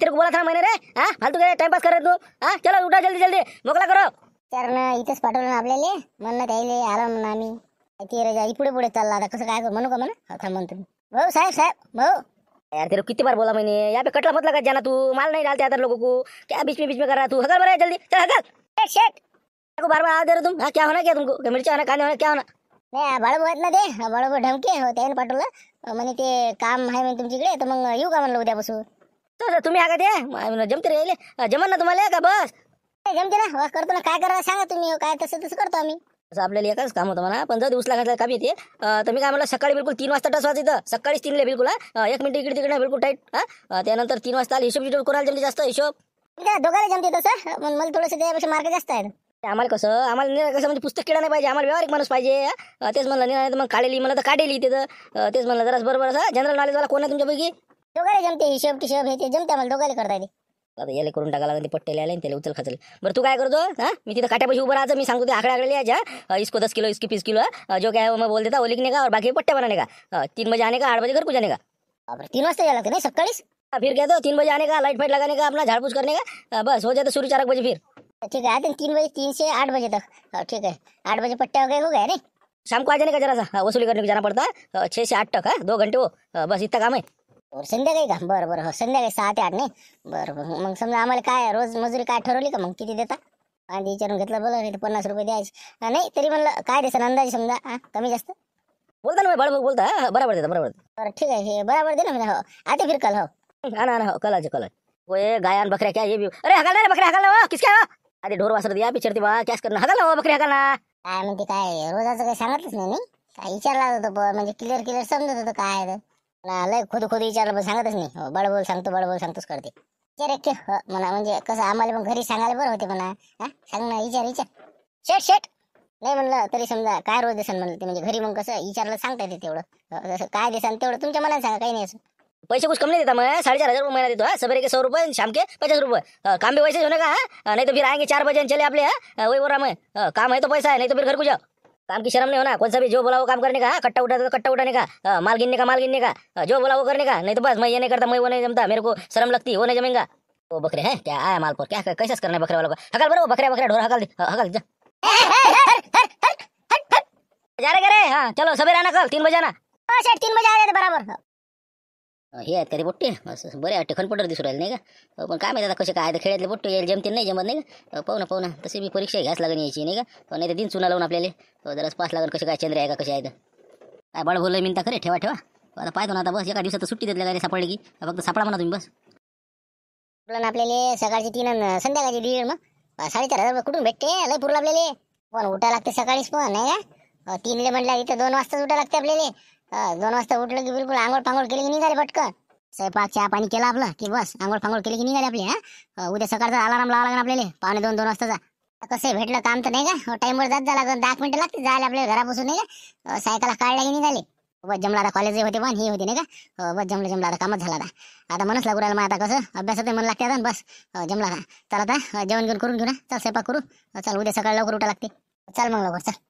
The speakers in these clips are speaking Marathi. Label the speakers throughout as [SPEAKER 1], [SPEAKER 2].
[SPEAKER 1] तेरे को बोला था मैंने रे हा फालतू पास पास करत तू हा चलो उठा जल्दी जल्दी मोकला करो
[SPEAKER 2] तर ना इथेच पाठवलं ना आपल्याला म्हणणं काही आलो म्हणून आम्ही ती रजा पुढे पुढे चालला आता कसं काय म्हणू का म्हणा थांब म्हणतो भाऊ साहेब साहेब भाऊ यार तेरे
[SPEAKER 1] किती बार बोला मैंने या पे कटला पतला का जाना तू माल नाही डालते आता लोगों को क्या बीच में
[SPEAKER 2] बीच में कर रहा तू हकल बरे जल्दी चल हकल शेट शेट को बार बार आ दे रहे तुम हाँ क्या होना क्या तुमको मिर्चा होना कांदे होना क्या होना नाही बाळबोत ना ते बाळबो ढमके हो त्याने पाठवलं म्हणे ते काम आहे म्हणे तुमच्याकडे तर मग येऊ का म्हणलं उद्यापासून तसं तुम्ही आगा दे जमते राहिले जमन ना
[SPEAKER 1] तुम्हाला का बस जमते ना करतो ना काय करा सांगा तुम्ही काय तसं तसं करतो आम्ही तसं आपल्याला एकच काम होतं पण पंधरा दिवस लागायचं काम येते तुम्ही काय म्हणलं सकाळी बिलकुल तीन वाजता टस वाजता सकाळीच तीनला बिलकुल एक मिनिट इकडे तिकडे बिलकुल टाईट त्यानंतर तीन वाजता हिशोब हिशोब कोणाला जमते जास्त हिशोब दोघाला जमते तसं पण मला थोडंसं त्यापेक्षा मार्ग जास्त आहेत आम्हाला कसं आम्हाला कसं म्हणजे पुस्तक केलं नाही पाहिजे आम्हाला व्यवहारिक माणूस पाहिजे तेच म्हणलं नाही तर मग काढेली मला तर काढेली तिथं तेच म्हणलं जरा बरोबर असं जनरल वाला कोण आहे तुमच्यापैकी दोघाला जमते हिशोब टिशोब हे ते जमते मला दोघाला करता येते आता याला करून टाकायला लागते पट्टे लिहायला त्याला उचल खाचल बरं तू काय करतो हा मी तिथं काट्यापाशी उभं राहायचं मी सांगतो ते आकडे आकडे लिहायच्या इसको दस किलो इसकी पीस किलो जो काय मग बोल देता ओलिक नाही का बाकी पट्टे बनाने का तीन बजे आणे का आठ बजे घर को का बरं तीन वाजता यायला लागते नाही सकाळीच फिर घ्या तीन बजे आने का लाइट फाईट लगाने का आपला झाडपूस करणे करने का बस हो जाता सुरू चार बजे फिर ठीक आहे तीन बजे तीनशे आठ बजे तक ठीक आहे आठ बजे पट्ट्या वगैरे हो गया नाही शाम को आ जाने का जरा सा वसूली करने को जाना पड़ता है आठ तक है दो घंटे वो हो, बस इतका काम
[SPEAKER 2] है हो, संध्याकाळी का बरं बरं हो संध्याकाळी सहा ते आठ नाही बरं बरं मग समजा आम्हाला काय रोज मजुरी काय ठरवली का मग किती देता आणि विचारून घेतलं बोला नाही पन्नास रुपये द्यायचे नाही तरी म्हणलं काय देसा अंदाजे समजा हा कमी जास्त बोलता ना बाळ मग बोलता बरोबर देता बरोबर बरं ठीक आहे हे
[SPEAKER 1] बरोबर दे ना हो आते फिर कल हो ना ना हो कलाचे कलाचे ओए गायन बकऱ्या क्या ये अरे हकाल ना
[SPEAKER 2] बकऱ्या हकाल ना हो, किसक्या हो? आधी ढोर वासर द्या पिक्चरती बा कॅश करणं हकाल ना बकऱ्या हकाल ना काय म्हणते काय रोजाचं काही सांगतच नाही नाही? काय विचारला होतो म्हणजे क्लिअर क्लिअर समजत होतं काय लय खुद खुद विचारलं सांगतच नाही हो, बडबोल सांगतो बडबोल सांगतोच करते हो, म्हणा म्हणजे कसं आम्हाला पण घरी सांगायला बरं होते म्हणा सांग ना विचार विचार शेट शेट नाही म्हणलं तरी समजा काय रोज दिसन म्हणलं ते म्हणजे घरी मग कसं विचारलं सांगता येते तेवढं हो, जसं काय दिसन तेवढं तुमच्या मनात सांगा काही नाही
[SPEAKER 1] असं पैसे कुछ कमी नाही देता मग साडेचार हजार रुपये देतो सबरे के सौ रुपये शामके पचास रुपये काम पैसे वैसे का नाही तर फिर आएंगे चार बजे चले आपले ले बोरा मग काम आहे तो पैसा आहे नाही तर फिर घर कुठे काम की शर्म नहीं होना कौन सा भी जो बोला वो काम करने का हाँ, कट्टा उठा तो कट्टा उठाने का आ, हाँ, माल गिनने का माल गिनने का हाँ, जो बोला वो करने का नहीं तो बस मैं ये नहीं करता मैं वो नहीं जमता मेरे को शर्म लगती वो नहीं जमेंगा वो बकरे हैं क्या आया माल पर क्या कैसे करना है बकरे वालों का हकल बनो बकरे बकरे ढोर हकल हकल जा जा रहे हाँ चलो सवेरे आना कल तीन बजे आना तीन बजे आ जाते बराबर हे आहेत का रे बोट्टे बरे वाटते खनपटर दिसू राहिले नाही का पण काय माहिती आता कसे काय तर बोट्टे पोट्टे यायला जमतील नाही जमत नाही का पाहू ना पाहू ना तशी मी परीक्षा घ्यास लागेल यायची नाही का नाही तर दिन चुना लावून आपल्याला जराच पास लागेल कसे काय चंद्र आहे का कसे आहेत काय बाळ बोललं मी खरे ठेवा ठेवा आता पाहतो ना आता बस एका दिवसात सुट्टी देतल्या काय सापडली की फक्त सापडा म्हणा तुम्ही बस
[SPEAKER 2] आपल्याला सकाळची तीन संध्याकाळची दीड मग साडेचार हजार कुठून भेटते लय पुरला आपल्याला पण उठा लागते सकाळीच पण नाही का तीनले म्हटलं इथं दोन वाजताच उठा लागते आपल्याला दोन वाजता उठलं की बिलकुल आंघोळ पांघोळ केली की निघाले पटकन स्वयंपाक चहा पाणी केला आपलं की बस आंघोळ पांघोळ केली की निघाले आपली हा उद्या सकाळचा अलाराम लावा लागेल आपल्याला पावणे दोन दोन वाजताचा कसं भेटलं काम तर नाही का टाइमवर हो, जात जा लागेल दहा मिनिटं लागते जायला आपल्या घरापासून नाही का सायकाला काढला की निघाले बस जमला आता कॉलेज होते पण हे होते नाही का हो, बस जमलं जमला आता कामच झाला आता आता मनच लागू राहिला मग आता कसं अभ्यासात मन लागते आता बस जमला चला आता जेवण घेऊन करून घेऊ ना चल स्वयंपाक करू चल उद्या सकाळी लवकर उठा लागते चल मग लवकर चल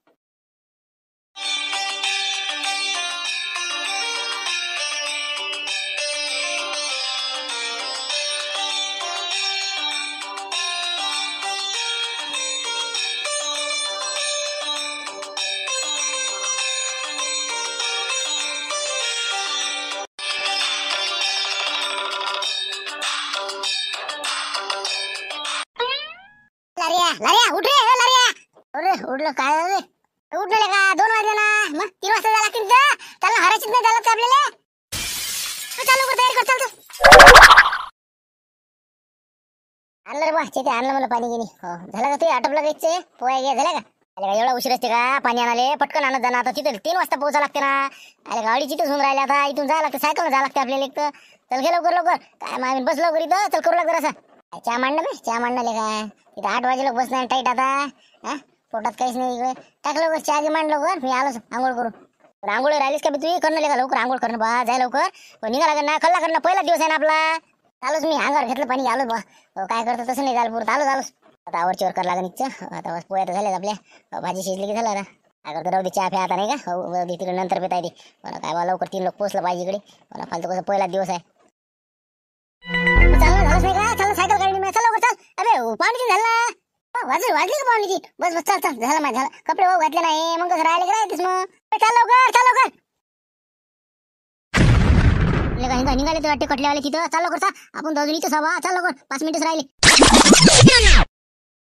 [SPEAKER 2] उठलं काय रे उठलेलं का दोन वाजले ना मग तीन वाजता झाला की त्याला हरायचीच नाही झालं का आपल्याला चालू कर तयारी कर चालतो आणलं रे बा तिथे आणलं मला पाणी गिनी हो झालं का ते आटोपला घ्यायचे पोया घ्या झालं का अरे का एवढा उशीर असते का पाणी आणले पटकन आणत जाणार आता तिथे तीन वाजता पोहोचा लागते ना अरे गाडी तिथेच होऊन राहिली आता इथून जायला लागते सायकल जायला लागते आपल्याला एक चल घे लवकर लवकर काय मामीन बस लवकर इथं चल करू लागत असा चहा मांडलं मी चहा मांडले काय तिथं आठ वाजे लोक नाही टाईट आता हा पोटात काहीच नाही इकडे टाकलं बस चहा मांड लवकर मी आलो आंघोळ करू आंघोळ राहिलीस का बी तू करणं लेखा लवकर आंघोळ करणं बा जाय लवकर पण निघा लागेल ना खल्ला करणं पहिला दिवस आहे ना आपला आलोच मी अंगावर घेतलं पाणी आलो बा काय करतो तसं नाही झालं पुरत आलोच आलोच आता आवडचीवर करावं लागेल इच्छा आता पोया तर झाल्यात आपल्या भाजी शिजली की झालं ना तर करतो राहू चहा प्या आता नाही का तिकडे नंतर पिता येते पण काय बा लवकर तीन लोक पोचलं पाहिजे इकडे मला फालतू कसं पहिला दिवस आहे चालू झालं नाही का सायकल काढली मी चल लवकर चल अरे पाणी झालं वाजली वाजली का पाहुण्याची बस बस चल चल झालं माझं झालं कपडे वाहू घातले नाही मग कसं राहिले काय राहतेस मग चल लवकर चल लवकर ले निघाले निघाले ते वाटते वाले तिथं चल लवकर आपण तो सभा चल लवकर पाच मिनिटच राहिले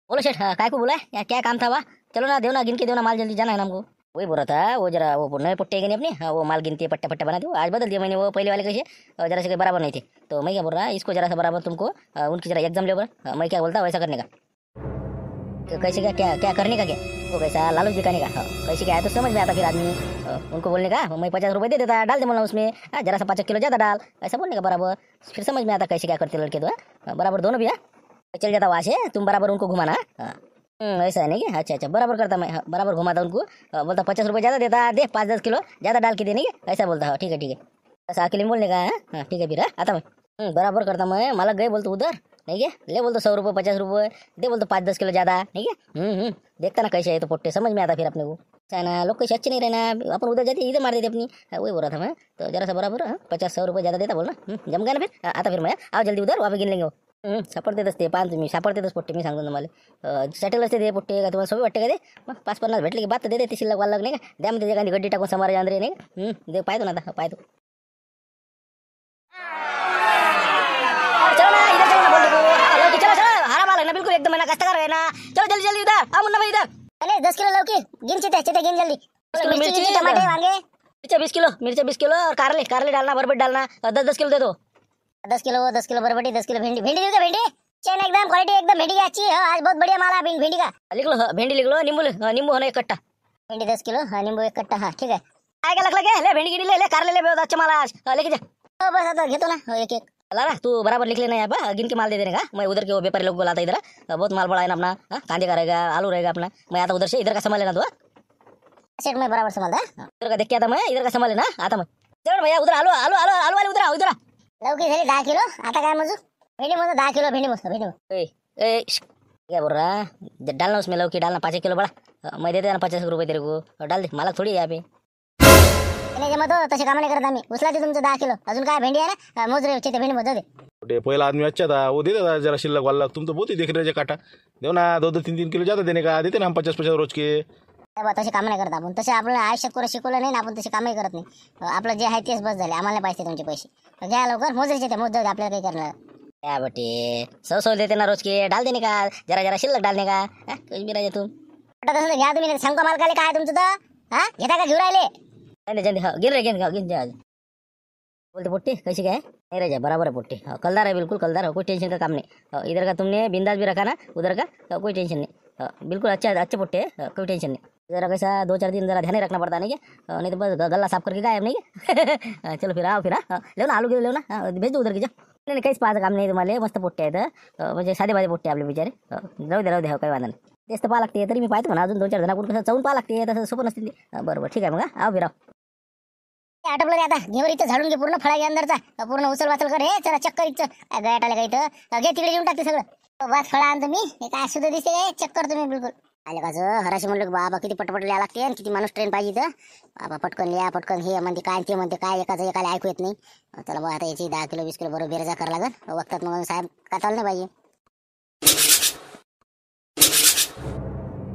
[SPEAKER 1] बोलो शेठ काय को बोला या क्या काम था वा चलो ना देव ना गिनके देव ना माल जल्दी जाना है ना हमको वही बोल रहा था वो जरा वो नए पट्टे गए अपने हाँ वो माल गिनते पट्टा पट्टा बना दो आज बदल दिया मैंने वो पहले वाले कैसे जरा से बराबर नहीं थे तो मैं क्या बोल रहा है इसको जरा सा बराबर तुमको उनकी जरा एग्जाम ले लेबर मैं क्या बोलता वैसा करने का तो कैसे क्या क्या क्या करने का क्या वो कैसा लालच दिखाने का हाँ कैसे क्या है तो समझ में आता फिर आदमी उनको बोलने का हाँ, मैं पचास रुपये दे देता डाल दे बोला उसमें हाँ जरा सा पाँच किलो ज़्यादा डाल ऐसा बोलने का बराबर फिर समझ में आता कैसे क्या करते लड़के तो हाँ? हाँ, बराबर दोनों भैया चल जाता वहाँ से तुम बराबर उनको घुमाना हम्म, ऐसा है नहीं अच्छा अच्छा बराबर करता मैं बराबर घुमाता उनको बोलता पचास रुपये ज़्यादा देता दे पाँच दस किलो ज़्यादा डाल के देने ऐसा बोलता हो ठीक है ठीक है ऐसा अकेले बोलने का है हाँ ठीक है फिर आता मैं हम्म, बराबर करता मैं मालक गए बोलते उधर नहीं क्या ले बोल दो तो सौ रुपये पचास रुपये दे बोल दो तो पाँच दस किलो ज़्यादा नहीं क्या हम्म, हम्म, देखता ना कैसे है तो पोट्टे समझ में आता फिर अपने को अच्छा ना लोग कैसे अच्छे नहीं रहना अपन उधर जाते इधर मार देते अपनी हाँ, वही बोल रहा था मैं तो जरा सा बराबर हाँ, पचास सौ रुपये ज़्यादा देता बोलना हम्म, जम गया ना फिर हाँ, आता फिर मैं आओ जल्दी उधर वापस गिन लेंगे सापडतेत असते पाच मी सापडतेतच पोट्टे मी सांगतो तुम्हाला सेटल असते ते पोट्टे का तुम्हाला सोबे वाटते का ते मग पाच पन्नास भेटले की बात तो दे देते शिल्लक वाल्लक नाही का द्या मग त्याच्या काही गड्डी टाकून समारा अंदर नाही दे पाहतो ना आता पाहतो अरे दस किलो लौकी गिन चिते चिते गिन जल्दी मिर्ची टमाटर वांगे मिर्चा बीस किलो मिर्चा बीस किलो और कारले कारले डालना बरबट डालना दस दस किलो दे दो दस किलो दस किलो बरबटी दस किलो भिंडी भिंडी दे भिंडी चैन एकदम क्वालिटी एकदम भिंडी की अच्छी है आज बहुत बढ़िया माला है भिंडी का हाँ, लिख लो हाँ, भिंडी लिख लो नींबू हाँ, नींबू होना एक कट्टा भिंडी दस किलो हाँ नींबू एक कट्टा हाँ ठीक है आएगा लग लगे ले भिंडी गिंडी ले ले कार ले ले बहुत अच्छा माला आज लेके जा बस तो घेतो ना एक एक लारा तू बराबर लिख लेना यहाँ पर गिन के माल दे देने का मैं उधर के वो व्यापारी लोग को इधर बहुत माल पड़ा है ना अपना हाँ कांदे का रहेगा आलू रहेगा अपना मैं आता उधर से इधर का संभाल लेना तू सेठ मैं बराबर संभालता है इधर का देख के आता मैं इधर का संभाल लेना आता मैं चलो भैया उधर आलू आलू आलू आलू वाले उधर
[SPEAKER 2] उधर लौकी झाली दहा किलो आता काय मजू भेंडी मजू दहा किलो भेंडी मस्त भेंडी
[SPEAKER 1] क्या बोल रहा डालना उसमें लौकी डालना पाँच किलो बड़ा मैं दे देना पचास रुपये तेरे को डाल दे मालक थोड़ी है यहाँ पे
[SPEAKER 2] त्याला तसे काम नाही करत आम्ही उचला ते तुमचं दहा किलो अजून काय भेंडी आहे ना मोज ते भेंडी मोजू दे
[SPEAKER 1] कुठे पहिला आदमी अच्छा था वो देता था जरा शिल्लक वाला तुम तो बहुत ही काटा देव ना दो दो तीन तीन किलो ज्यादा देने का देते ना हम पचास पचास रोज के
[SPEAKER 2] नाही बा तसे कामं नाही करत आपण तसे आपल्याला आयुष्यात कोणा शिकवलं नाही ना आपण तसे कामही करत नाही आपलं जे आहे तेच बस झाले आम्हाला नाही पाहिजे तुमचे पैसे घ्या लवकर मोजायचे ते मोज आपल्याला काही करणार
[SPEAKER 1] त्या बटे सौ सौ देते ना रोज के डाल देणे का जरा जरा शिल्लक डालने का हाँ, कुछ तुम घ्या तुम्ही नाही तर सांगतो मालकाले काय आहे तुमचं तर हा घेता का घेऊ राहिले नहीं नहीं जल्दी हाँ गिर रहे गेंद का गिर जाए बोलते पुट्टी कैसे गए नहीं रह जाए बराबर है पुट्टी हाँ कलदार है बिल्कुल कलदार हो कोई टेंशन का काम नहीं इधर का तुमने बिंदास भी रखा ना उधर का कोई टेंशन नहीं हाँ बिल्कुल अच्छा अच्छे पुट्टे है कोई टेंशन नहीं जरा कैसा दो चार दिन जरा ध्यान रखना पड़ता नहीं क्या नहीं तो बस गला साफ करके गायब नहीं चलो फिर आओ फिर हाँ ले ना आलू गिर ले ना भेज दो उधर की नहीं नाही काहीच पाहायचं काम नहीं तुम्हारे मस्त पुट्टे आहेत म्हणजे साधे बाधे पोट्टे आपने बिचारे रहू द्या राहू द्या काही वादा नाही तेच तर पाहा लागते तरी मी पाहतो म्हणा अजून दोन चार जणांकडून कसं जाऊन पा लागते तसं सोपं नसतील बरोबर ठीक आहे मग आव फिराव
[SPEAKER 2] आटपलं रे आता घेवर इथं झाडून घे पूर्ण फळा घे अंदरचा पूर्ण उचल वाचल कर हे चला चक्कर इथं आलं का इथं घे तिकडे येऊन टाकते सगळं बस फळा आणतो मी हे काय सुद्धा दिसते चक्कर तुम्ही बिलकुल आले का हराशी म्हणलं बाबा किती पटपट लिहा लागते आणि किती माणूस ट्रेन पाहिजे इथं बाबा पटकन लिहा पटकन हे म्हणते काय ते म्हणते काय एकाचं एकाला ऐकू येत नाही चला बघा आता याची दहा किलो वीस किलो बरोबर बेरजा करा लागेल वक्तात मग साहेब काताल नाही पाहिजे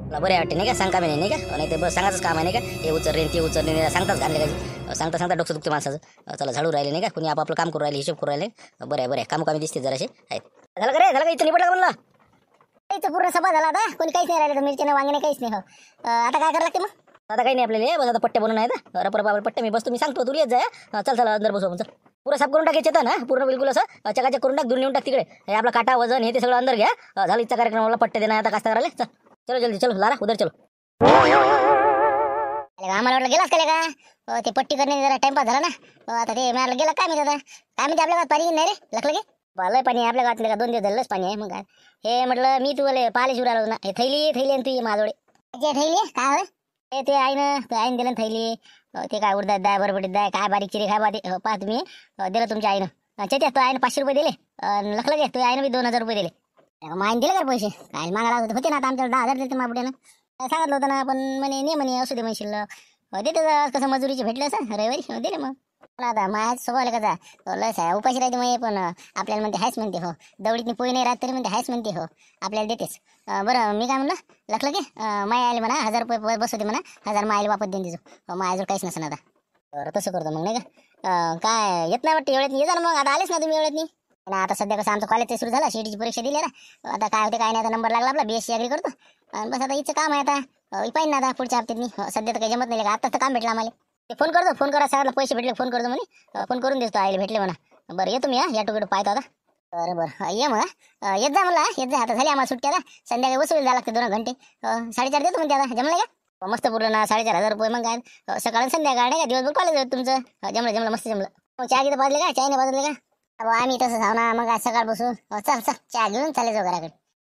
[SPEAKER 1] बरे वाटते नाही का सांगा मी नाही का नाही ते बस सांगाच काम आहे नाही का हे उचर ते उचल नाही सांगताच घालले का सांगता सांगता डोकं दुखते माणसाचं चला झाडू राहिले नाही का कुणी आपलं काम करू राहिले हिशोब करू राहिले बरं आहे बरं आहे काम कमी दिसते जराशे आहेत
[SPEAKER 2] झालं का रे झालं का इथं निपटला म्हणलं इथं पूर्ण सभा झाला आता कोणी काहीच नाही राहिलं नाही वांगे काहीच नाही हो आता काय करा लागते मग आता
[SPEAKER 1] काही नाही आपल्याला बस आता पट्टे बनवून आहेत रपर बाबा पट्टे मी बसतो मी सांगतो तू येत जा चल चला अंदर बसू चल पुरा साफ करून टाकायचे तर ना पूर्ण बिलकुल असं चकाचक करून टाक धुवून नेऊन टाक तिकडे आपला काटा वजन हे ते सगळं अंदर घ्या झालं इच्छा कार्यक्रमाला पट्टे देणार आता कास्ता करायला चलो जल्दी चलो लारा उधर चलो
[SPEAKER 2] आम्हाला वाटलं गेलाच का का हो, ते पट्टी करणे जरा टाइमपास झाला ना हो, आता ते मला गेला काय मी दादा काय म्हणजे आपल्या गावात पाणी नाही रे लागलं गे लय पाणी आपल्या गावात का दोन दिवस झालंच पाणी आहे मग काय हे म्हटलं मी तुला बोले शिवर आलो ना हे थैली थैली आणि तुझी माझोडे ते थैली काय हे ते आईनं आईन दिलं थैली हो, ते काय उडदा दाय बरबडीत दाय काय बारीक चिरी काय बारीक पाहत मी दिलं तुमच्या आईनं चेत्या तू आईनं पाचशे रुपये दिले लखलं गे तू आईनं बी दोन हजार रुपये दिले मान दिले का पैसे काय मागायला होते होते ना आता आमच्याकडे दहा हजार दिले मग पुढे सांगितलं होतं ना पण म्हणे ने म्हणे असू दे म्हणशील हो देते कसं मजुरीचे भेटले असं रविवारी दिले मग मला आता माझ्या सोबत कसा लस आहे उपाशी राहते मग पण आपल्याला म्हणते हायच म्हणते हो दौडीतनी पोई नाही राहत तरी म्हणते हायच म्हणते हो आपल्याला देतेस बरं मी काय म्हणलं लखलं की माय आले म्हणा हजार रुपये बसवते म्हणा हजार मायाला वापस देऊन देजो माझ्याजवळ काहीच नसेल आता बरं तसं करतो मग नाही का काय येत नाही वाटतं एवढ्यात ये जा मग आता आलेच ना तुम्ही एवढ्यात नाही आणि आता सध्या कसं आमचं कॉलेज सुरू झालं सीटीची परीक्षा दिली ना आता काय होते काय नाही आता नंबर लागला आपला बीएससी अग्री करतो आणि बस आता इथं काम आहे आता पाहिजे ना आता पुढच्या हप्त्यात मी सध्या तर काही जमत नाही का तर काम भेटलं आम्हाला फोन करतो फोन करा सरांना पैसे भेटले फोन करतो म्हणे फोन करून देतो आईला भेटले म्हणा बरं येतो मी या टोकडे पाहतो आता बरं बरं ये मग येत जा मला येत जा आता झाली आम्हाला सुट्ट्या का संध्याकाळी वसूल झाला लागते दोन घंटे साडेचार देतो म्हणते आता जमलं का मस्त पूर्ण ना साडेचार हजार रुपये मग काय सकाळ संध्याकाळ नाही का दिवसभर कॉलेज तुमचं जमलं जमलं मस्त जमलं मग चाय तिथं पाजले का चायने पाजले का अहो आम्ही तसं झा ना मग आज सकाळ बसून चल चल चहा घेऊन चालेल जोगराकडे